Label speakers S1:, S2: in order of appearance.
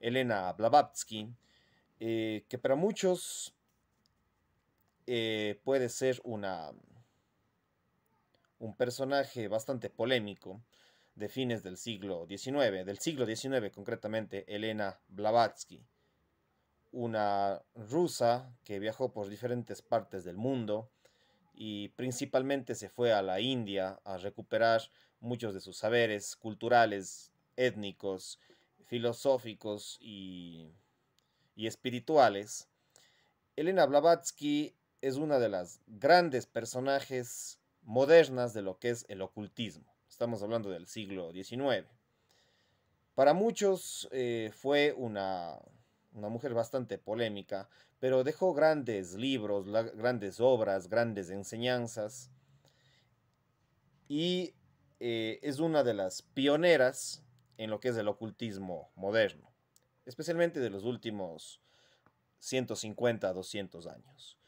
S1: Elena Blavatsky, eh, que para muchos eh, puede ser una, un personaje bastante polémico de fines del siglo XIX, del siglo XIX concretamente, Elena Blavatsky, una rusa que viajó por diferentes partes del mundo y principalmente se fue a la India a recuperar muchos de sus saberes culturales, étnicos, filosóficos y, espirituales, Elena Blavatsky es una de las grandes personajes modernas de lo que es el ocultismo. Estamos hablando del siglo XIX. Para muchos eh, fue una, mujer bastante polémica, pero dejó grandes libros, grandes obras, grandes enseñanzas. Y eh, es una de las pioneras en lo que es el ocultismo moderno, especialmente de los últimos 150 a 200 años.